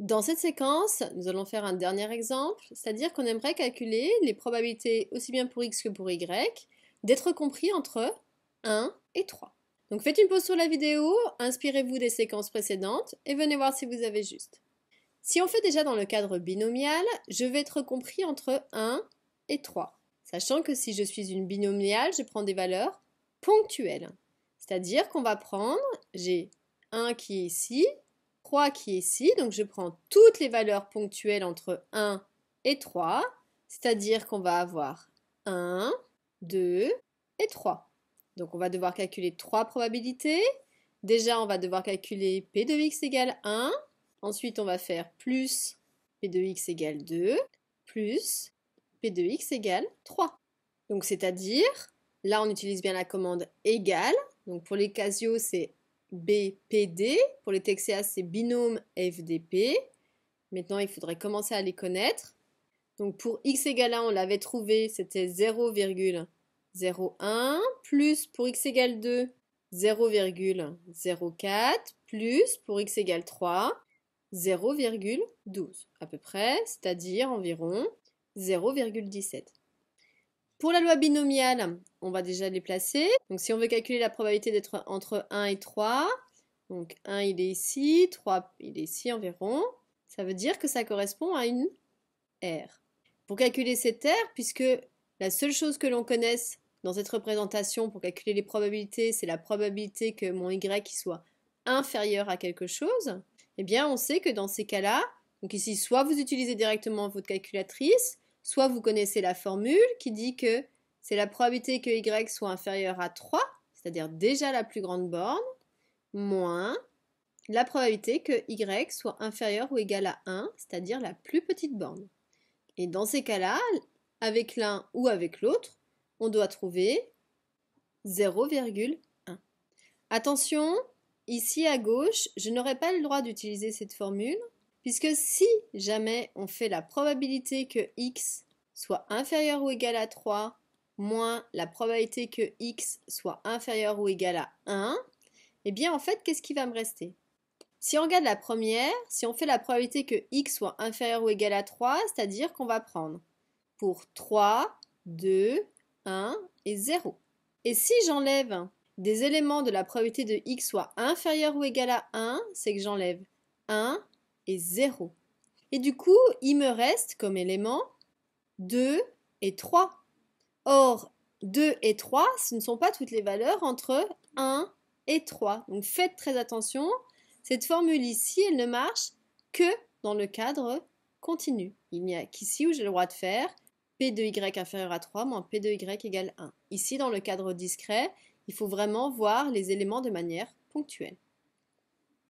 Dans cette séquence, nous allons faire un dernier exemple, c'est-à-dire qu'on aimerait calculer les probabilités, aussi bien pour x que pour y, d'être compris entre 1 et 3. Donc faites une pause sur la vidéo, inspirez-vous des séquences précédentes et venez voir si vous avez juste. Si on fait déjà dans le cadre binomial, je vais être compris entre 1 et 3, sachant que si je suis une binomiale, je prends des valeurs ponctuelles. C'est-à-dire qu'on va prendre, j'ai 1 qui est ici qui est ici, donc je prends toutes les valeurs ponctuelles entre 1 et 3, c'est-à-dire qu'on va avoir 1, 2 et 3. Donc on va devoir calculer 3 probabilités. Déjà, on va devoir calculer P de x égale 1. Ensuite, on va faire plus P de x égale 2, plus P de x égale 3. Donc c'est-à-dire, là on utilise bien la commande égale. Donc pour les Casio, c'est BPD. Pour les à c'est binôme FDP. Maintenant, il faudrait commencer à les connaître. Donc pour x égale 1, on l'avait trouvé, c'était 0,01 plus pour x égale 2, 0,04 plus pour x égale 3, 0,12 à peu près, c'est-à-dire environ 0,17. Pour la loi binomiale, on va déjà les placer. Donc si on veut calculer la probabilité d'être entre 1 et 3, donc 1 il est ici, 3 il est ici environ, ça veut dire que ça correspond à une R. Pour calculer cette R, puisque la seule chose que l'on connaisse dans cette représentation pour calculer les probabilités, c'est la probabilité que mon Y soit inférieur à quelque chose, eh bien on sait que dans ces cas-là, donc ici, soit vous utilisez directement votre calculatrice, Soit vous connaissez la formule qui dit que c'est la probabilité que y soit inférieur à 3, c'est-à-dire déjà la plus grande borne, moins la probabilité que y soit inférieur ou égale à 1, c'est-à-dire la plus petite borne. Et dans ces cas-là, avec l'un ou avec l'autre, on doit trouver 0,1. Attention, ici à gauche, je n'aurais pas le droit d'utiliser cette formule Puisque si jamais on fait la probabilité que x soit inférieur ou égal à 3 moins la probabilité que x soit inférieur ou égal à 1, eh bien en fait, qu'est-ce qui va me rester Si on regarde la première, si on fait la probabilité que x soit inférieur ou égal à 3, c'est-à-dire qu'on va prendre pour 3, 2, 1 et 0. Et si j'enlève des éléments de la probabilité de x soit inférieur ou égal à 1, c'est que j'enlève 1, et 0. Et du coup, il me reste comme élément 2 et 3. Or, 2 et 3, ce ne sont pas toutes les valeurs entre 1 et 3. Donc faites très attention, cette formule ici, elle ne marche que dans le cadre continu. Il n'y a qu'ici où j'ai le droit de faire P de Y inférieur à 3 moins P de Y égale 1. Ici, dans le cadre discret, il faut vraiment voir les éléments de manière ponctuelle.